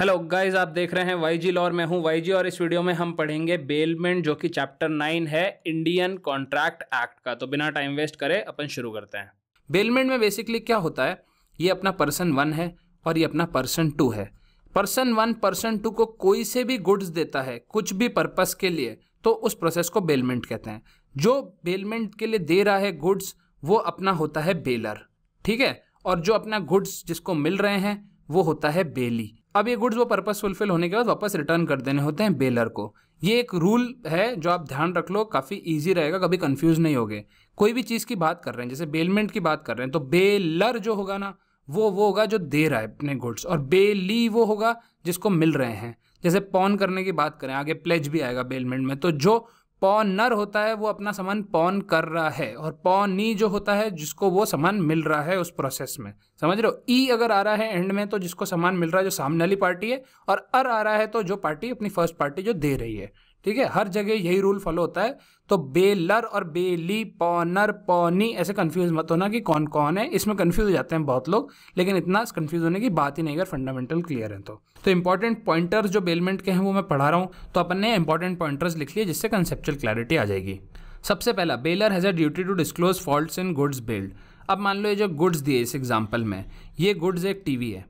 hello guys आप देख रहे हैं वाईजी लॉर मैं हूं वाईजी और इस वीडियो में हम पढ़ेंगे बेलमेंट जो कि चैप्टर नाइन है इंडियन कॉन्ट्रैक्ट एक्ट का तो बिना टाइम वेस्ट करे अपन शुरू करते हैं बेलमेंट में बेसिकली क्या होता है ये अपना पर्सन वन है और ये अपना पर्सन टू है पर्सन वन पर्सन टू को कोई से भी गुड्स देता है कुछ भी पर्पस के लिए तो उस प्रोसेस को बेलमेंट कहते हैं जो बेलमेंट के लिए दे रहा है गुड्स वो अपना होता है बेलर ठीक है और जो अपना गुड्स जिसको मिल रहे हैं वो होता है बेली अब ये गुड्स वो पर्पज़ फुलफिल होने के बाद वापस रिटर्न कर देने होते हैं बेलर को ये एक रूल है जो आप ध्यान रख लो काफ़ी ईजी रहेगा कभी कन्फ्यूज नहीं होगे कोई भी चीज़ की बात कर रहे हैं जैसे बेलमेंट की बात कर रहे हैं तो बेलर जो होगा ना वो वो होगा जो दे रहा है अपने गुड्स और बेली वो होगा जिसको मिल रहे हैं जैसे पॉन करने की बात करें आगे प्लेज भी आएगा बेलमेंट में तो जो पौन नर होता है वो अपना सामान पौन कर रहा है और नी जो होता है जिसको वो सामान मिल रहा है उस प्रोसेस में समझ रहे हो ई e अगर आ रहा है एंड में तो जिसको सामान मिल रहा है जो सामने वाली पार्टी है और अर आ रहा है तो जो पार्टी अपनी फर्स्ट पार्टी जो दे रही है ठीक है हर जगह यही रूल फॉलो होता है तो बेलर और बेली पौनर पौनी ऐसे कंफ्यूज मत होना कि कौन कौन है इसमें कंफ्यूज हो जाते हैं बहुत लोग लेकिन इतना कंफ्यूज होने की बात ही नहीं अगर फंडामेंटल क्लियर है तो तो इंपॉर्टेंट पॉइंटर्स जो बेलमेंट के हैं वो मैं पढ़ा रहा हूँ तो अपन ने इंपॉर्टेंट पॉइंटर्स लिख लिए जिससे कंसेप्चुअल क्लैरिटी आ जाएगी सबसे पहला bailor has a duty to disclose fault in goods bailed अब मान लो ये जो गुड्स दिए इस एग्जाम्पल में ये गुड्स एक टीवी है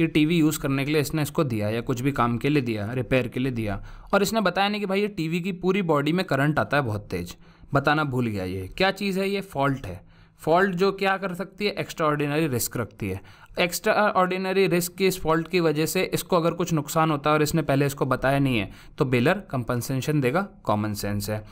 ये टीवी यूज़ करने के लिए इसने इसको दिया या कुछ भी काम के लिए दिया रिपेयर के लिए दिया और इसने बताया नहीं कि भाई ये टीवी की पूरी बॉडी में करंट आता है बहुत तेज़ बताना भूल गया ये क्या चीज़ है ये फॉल्ट है फॉल्ट जो क्या कर सकती है एक्स्ट्रा ऑर्डिनरी रिस्क रखती है एक्स्ट्रा ऑर्डिनरी रिस्क की इस फॉल्ट की वजह से इसको अगर कुछ नुकसान होता है और इसने पहले इसको बताया नहीं है तो बेलर कंपनसेशन देगा कॉमन सेंस है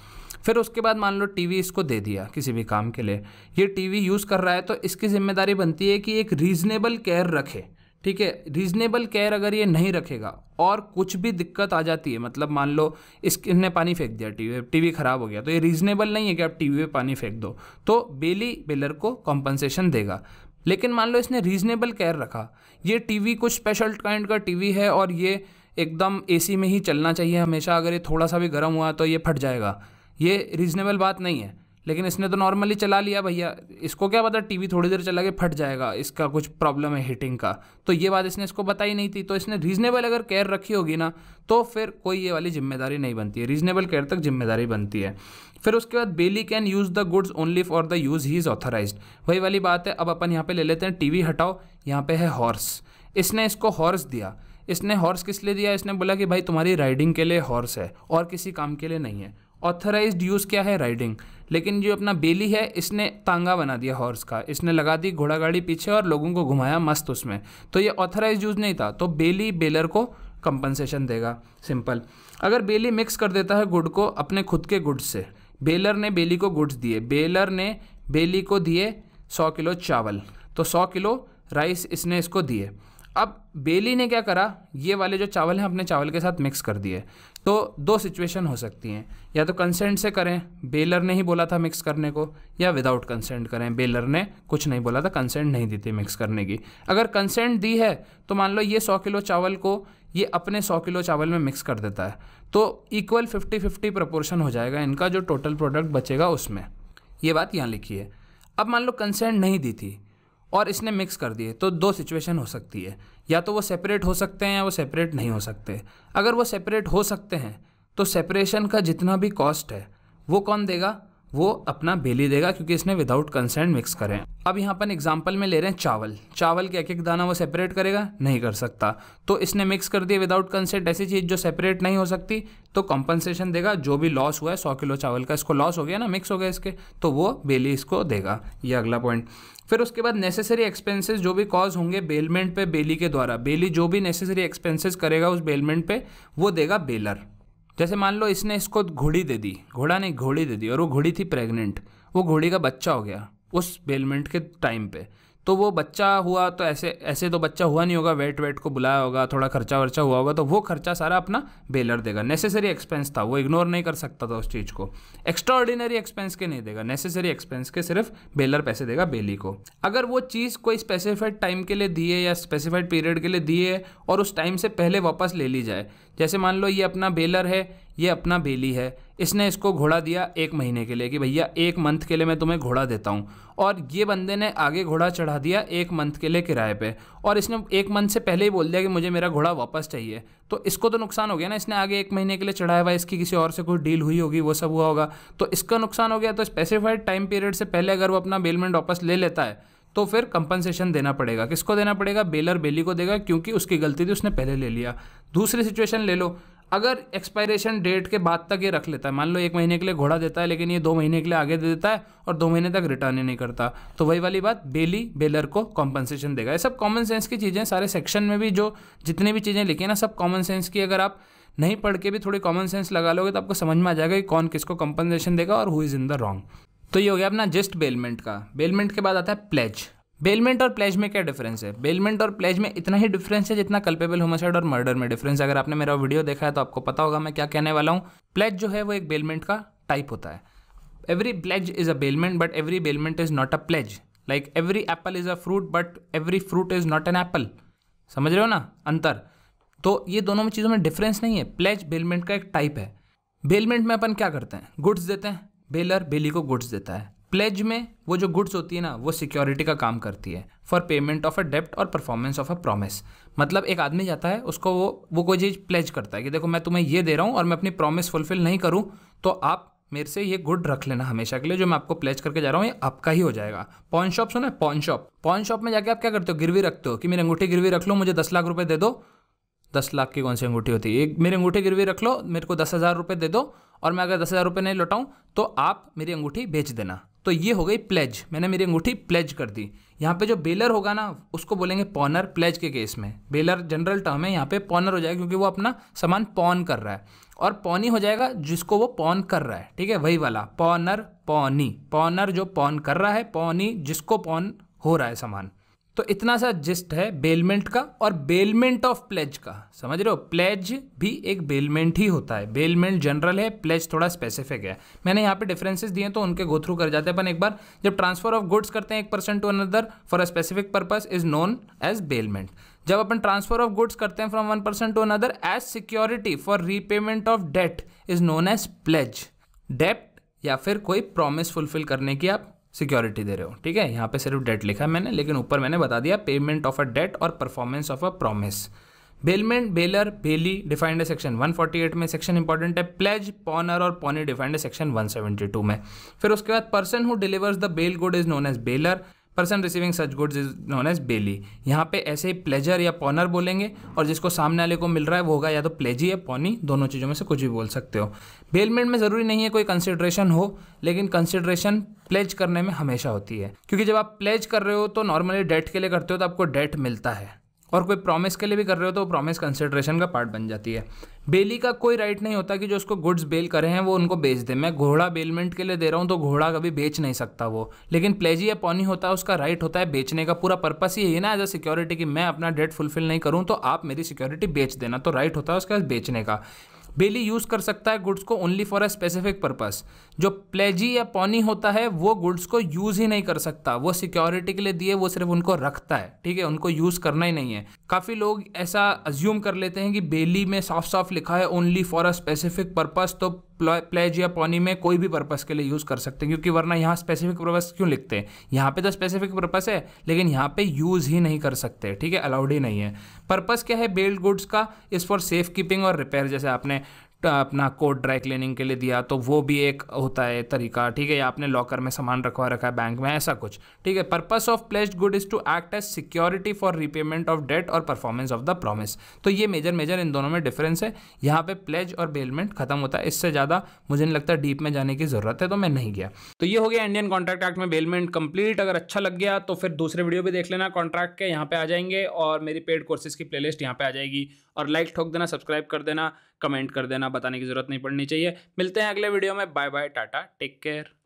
फिर उसके बाद मान लो टीवी इसको दे दिया किसी भी काम के लिए ये टीवी यूज़ कर रहा है तो इसकी जिम्मेदारी बनती है कि एक रीज़नेबल केयर रखे ठीक है रीजनेबल केयर अगर ये नहीं रखेगा और कुछ भी दिक्कत आ जाती है मतलब मान लो इसने ने पानी फेंक दिया टीवी टीवी ख़राब हो गया तो ये रीजनेबल नहीं है कि आप टीवी पे पानी फेंक दो तो बेली बेलर को कॉम्पनसेशन देगा लेकिन मान लो इसने रीजनेबल केयर रखा ये टीवी कुछ स्पेशल काइंड का टीवी है और ये एकदम एसी में ही चलना चाहिए हमेशा अगर ये थोड़ा सा भी गर्म हुआ तो ये फट जाएगा ये रीजनेबल बात नहीं है लेकिन इसने तो नॉर्मली चला लिया भैया इसको क्या पता टीवी थोड़ी देर चला के फट जाएगा इसका कुछ प्रॉब्लम है हीटिंग का तो ये बात इसने इसको बताई नहीं थी तो इसने रीजनेबल अगर केयर रखी होगी ना तो फिर कोई ये वाली जिम्मेदारी नहीं बनती है रीजनेबल केयर तक जिम्मेदारी बनती है फिर उसके बाद bailee can use the goods only for the use he is authorise वही वाली बात है अब अपन यहाँ पर ले लेते हैं वी हटाओ यहाँ पर है हॉर्स इसने इसको हॉर्स दिया इसने हॉर्स किस लिए दिया इसने बोला कि भाई तुम्हारी राइडिंग के लिए हॉर्स है और किसी काम के लिए नहीं है ऑथराइज्ड यूज़ क्या है राइडिंग लेकिन जो अपना बेली है इसने तांगा बना दिया हॉर्स का इसने लगा दी घोड़ा गाड़ी पीछे और लोगों को घुमाया मस्त उसमें तो ये ऑथराइज यूज़ नहीं था तो बेली बेलर को कंपनसेशन देगा सिंपल अगर बेली मिक्स कर देता है गुड को अपने खुद के गुड्स से बेलर ने बेली को गुड्स दिए बेलर ने बेली को दिए सौ किलो चावल तो सौ किलो राइस इसने इसको दिए अब बेली ने क्या करा ये वाले जो चावल हैं अपने चावल के साथ मिक्स कर दिए तो दो सिचुएशन हो सकती हैं या तो कंसेंट से करें बेलर ने ही बोला था मिक्स करने को या विदाउट कंसेंट करें बेलर ने कुछ नहीं बोला था कंसेंट नहीं दी थी मिक्स करने की अगर कंसेंट दी है तो मान लो ये सौ किलो चावल को ये अपने सौ किलो चावल में मिक्स कर देता है तो इक्वल फिफ्टी फिफ्टी प्रपोर्शन हो जाएगा इनका जो टोटल प्रोडक्ट बचेगा उसमें ये बात यहाँ लिखी है अब मान लो कंसेंट नहीं दी थी और इसने मिक्स कर दिए तो दो सिचुएशन हो सकती है या तो वो सेपरेट हो सकते हैं या वो सेपरेट नहीं हो सकते अगर वो सेपरेट हो सकते हैं तो सेपरेशन का जितना भी कॉस्ट है वो कौन देगा वो अपना बेली देगा क्योंकि इसने विदाउट कंसेंट मिक्स करें अब यहाँ पर एग्जाम्पल में ले रहे हैं चावल चावल के एक एक दाना वो सेपरेट करेगा नहीं कर सकता तो इसने मिक्स कर दिया विदाउट कंसेंट ऐसी चीज़ जो सेपरेट नहीं हो सकती तो कॉम्पनसेशन देगा जो भी लॉस हुआ है सौ किलो चावल का इसको लॉस हो गया ना मिक्स हो गया इसके तो वो बेली इसको देगा ये अगला पॉइंट फिर उसके बाद नेसेसरी एक्सपेंसेस जो भी कॉज होंगे बेलमेंट पे बेली के द्वारा बेली जो भी नेसेसरी एक्सपेंसेस करेगा उस बेलमेंट पे वो देगा बेलर जैसे मान लो इसने इसको घोड़ी दे दी घोड़ा नहीं घोड़ी दे दी और वो घोड़ी थी प्रेग्नेंट वो घोड़ी का बच्चा हो गया उस बेलमेंट के टाइम पे तो वो बच्चा हुआ तो ऐसे ऐसे तो बच्चा हुआ नहीं होगा वेट वेट को बुलाया होगा थोड़ा खर्चा वर्चा हुआ होगा तो वो खर्चा सारा अपना बेलर देगा नेसेसरी एक्सपेंस था वो इग्नोर नहीं कर सकता था उस चीज़ को एक्स्ट्राऑर्डिनरी एक्सपेंस के नहीं देगा नेसेसरी एक्सपेंस के सिर्फ बेलर पैसे देगा बेली को अगर वो चीज़ कोई स्पेसिफाइड टाइम के लिए दिए या स्पेसिफाइड पीरियड के लिए दिए और उस टाइम से पहले वापस ले ली जाए जैसे मान लो ये अपना बेलर है ये अपना बेली है इसने इसको घोड़ा दिया एक महीने के लिए कि भैया एक मंथ के लिए मैं तुम्हें घोड़ा देता हूँ और ये बंदे ने आगे घोड़ा चढ़ा दिया एक मंथ के लिए किराए पे और इसने एक मंथ से पहले ही बोल दिया कि मुझे मेरा घोड़ा वापस चाहिए तो इसको तो नुकसान हो गया ना इसने आगे एक महीने के लिए चढ़ाया हुआ इसकी किसी और से कोई डील हुई होगी वो सब हुआ होगा तो इसका नुकसान हो गया तो स्पेसिफाइड टाइम पीरियड से पहले अगर वो अपना बेलमेंट वापस ले लेता है तो फिर कंपनसेशन देना पड़ेगा किसको देना पड़ेगा बेलर बेली को देगा क्योंकि उसकी गलती थी उसने पहले ले लिया दूसरी सिचुएशन ले लो अगर एक्सपायरेशन डेट के बाद तक ये रख लेता है मान लो एक महीने के लिए घोड़ा देता है लेकिन ये दो महीने के लिए आगे दे देता है और दो महीने तक रिटर्न ही नहीं करता तो वही वाली बात बेली बेलर को कॉम्पनसेशन देगा ये सब कॉमन सेंस की चीज़ें सारे सेक्शन में भी जो जितनी भी चीज़ें लिखी हैं ना सब कॉमन सेंस की अगर आप नहीं पढ़ के भी थोड़ी कॉमन सेंस लगा लोगे तो आपको समझ में आ जाएगा कि कौन किसको कंपनसेशन देगा और who is in the wrong तो ये हो गया अपना जस्ट बेलमेंट का बेलमेंट के बाद आता है प्लेज बेलमेंट और प्लेज में क्या डिफरेंस है बेलमेंट और प्लेज में इतना ही डिफरेंस है जितना कल्पेबल होमोसाइड और मर्डर में डिफरेंस अगर आपने मेरा वीडियो देखा है तो आपको पता होगा मैं क्या कहने वाला हूँ प्लेज जो है वो एक बेलमेंट का टाइप होता है every pledge is a bailment but every bailment is not a pledge like every apple is a fruit but every fruit is not an apple समझ रहे हो ना अंतर तो ये दोनों में चीज़ों में डिफरेंस नहीं है प्लेज बेलमेंट का एक टाइप है बेलमेंट में अपन क्या करते हैं गुड्स देते हैं बेलर बेली को गुड्स देता है प्लेज में वो जो गुड्स होती है ना वो सिक्योरिटी का काम करती है फॉर पेमेंट ऑफ अ डेप्ट और परफॉर्मेंस ऑफ अ प्रॉमिस मतलब एक आदमी जाता है उसको वो वो कोई चीज़ प्लेज करता है कि देखो मैं तुम्हें ये दे रहा हूँ और मैं अपनी प्रॉमिस फुलफिल नहीं करूँ तो आप मेरे से ये गुड रख लेना हमेशा के लिए जो मैं आपको प्लेज करके जा रहा हूँ ये आपका ही हो जाएगा पॉन शॉप सुना पॉन शॉप पॉन शॉप में जाके आप क्या करते हो गिरवी रखते हो कि मेरी अंगूठी गिरवी रख लो मुझे दस लाख रुपये दे दो दस लाख की कौन सी अंगूठी होती है एक मेरी अंगूठी गिरवी रख लो मेरे को दस हज़ार रुपये दे दो और मैं अगर दस हज़ार रुपये नहीं लौटाऊँ तो आप मेरी अंगूठी बेच देना तो ये हो गई प्लेज मैंने मेरी अंगूठी प्लेज कर दी यहाँ पे जो बेलर होगा ना उसको बोलेंगे पॉनर प्लेज के केस में बेलर जनरल टर्म है यहाँ पे पॉनर हो जाएगा क्योंकि वो अपना सामान पॉन कर रहा है और पॉनी हो जाएगा जिसको वो पॉन कर रहा है ठीक है वही वाला पॉनर पॉनी पॉनर जो पॉन कर रहा है पॉनी जिसको पॉन हो रहा है सामान तो इतना सा जिस्ट है बेलमेंट का और बेलमेंट ऑफ प्लेज का समझ रहे हो प्लेज भी एक बेलमेंट ही होता है बेलमेंट जनरल है प्लेज थोड़ा स्पेसिफिक है मैंने यहाँ पे डिफरेंसेस दिए तो उनके गो थ्रू कर जाते हैं अपन एक बार जब ट्रांसफर ऑफ गुड्स करते हैं एक person to another for a specific purpose is known as bailment जब अपन ट्रांसफर ऑफ गुड्स करते हैं from one person to another as security for repayment of debt is known as pledge डेप्ट या फिर कोई प्रॉमिस फुलफिल करने की आप सिक्योरिटी दे रहे हो ठीक है यहाँ पे सिर्फ डेट लिखा है मैंने लेकिन ऊपर मैंने बता दिया पेमेंट ऑफ अ डेट और performance of a promise bailment bailor bailee defined है सेक्शन 148 में सेक्शन इंपॉर्टेंट है प्लेज पॉनर और पॉनी डिफाइंड है सेक्शन 172 में फिर उसके बाद person who delivers the bail good is known as bailor person receiving such goods is known as bailee यहाँ पे ऐसे ही प्लेजर या पॉनर बोलेंगे और जिसको सामने वाले को मिल रहा है वो होगा या तो प्लेजी या पॉनी दोनों चीज़ों में से कुछ भी बोल सकते हो बेलमेंट में ज़रूरी नहीं है कोई कंसिड्रेशन हो लेकिन कंसिड्रेशन प्लेज करने में हमेशा होती है क्योंकि जब आप प्लेज कर रहे हो तो नॉर्मली डेट के लिए करते हो तो आपको डेट मिलता है और कोई प्रॉमिस के लिए भी कर रहे हो तो प्रॉमिस कंसिडरेशन का पार्ट बन जाती है बेली का कोई राइट नहीं होता कि जो उसको गुड्स बेल करे हैं वो उनको बेच दे मैं घोड़ा बेलमेंट के लिए दे रहा हूँ तो घोड़ा कभी बेच नहीं सकता वो लेकिन प्लेजी या पॉनी होता है उसका राइट होता है बेचने का पूरा पर्पस ही है ना एज अ सिक्योरिटी कि मैं अपना डेट फुलफिल नहीं करूँ तो आप मेरी सिक्योरिटी बेच देना तो राइट होता है बाद बेचने का बेली यूज़ कर सकता है गुड्स को only for a specific purpose जो प्लेजी या पॉनी होता है वो गुड्स को यूज़ ही नहीं कर सकता वो सिक्योरिटी के लिए दिए वो सिर्फ उनको रखता है ठीक है उनको यूज़ करना ही नहीं है काफ़ी लोग ऐसा अज्यूम कर लेते हैं कि बेली में साफ साफ लिखा है only for a specific purpose तो प्लेज या पॉनी में कोई भी पर्पज़ के लिए यूज़ कर सकते हैं क्योंकि वरना यहाँ स्पेसिफिक पर्पज़ क्यों लिखते हैं यहाँ पे तो स्पेसिफिक पर्पज़ है लेकिन यहाँ पे यूज़ ही नहीं कर सकते ठीक है अलाउड ही नहीं है पर्पज़ क्या है बेल्ड गुड्स का इज़ फॉर सेफ कीपिंग और रिपेयर जैसे आपने अपना कोड ड्राई क्लीनिंग के लिए दिया तो वो भी एक होता है तरीका ठीक है या आपने लॉकर में सामान रखवा रखा है बैंक में ऐसा कुछ ठीक है purpose of placed good is to act as security for repayment of debt और परफॉर्मेंस ऑफ द प्रॉमिस तो ये मेजर मेजर इन दोनों में डिफरेंस है यहाँ पे प्लेज और बेलमेंट खत्म होता है इससे ज़्यादा मुझे नहीं लगता डीप में जाने की जरूरत है तो मैं नहीं गया तो ये हो गया इंडियन कॉन्ट्रैक्ट एक्ट में बेलमेंट कंप्लीट अगर अच्छा लग गया तो फिर दूसरे वीडियो भी देख लेना कॉन्ट्रैक्ट के यहाँ पे आ जाएंगे और मेरी पेड कोर्सेज की प्लेलिस्ट यहाँ पे आ जाएगी और लाइक ठोक देना सब्सक्राइब कर देना कमेंट कर देना बताने की जरूरत नहीं पड़नी चाहिए मिलते हैं अगले वीडियो में bye bye tata take care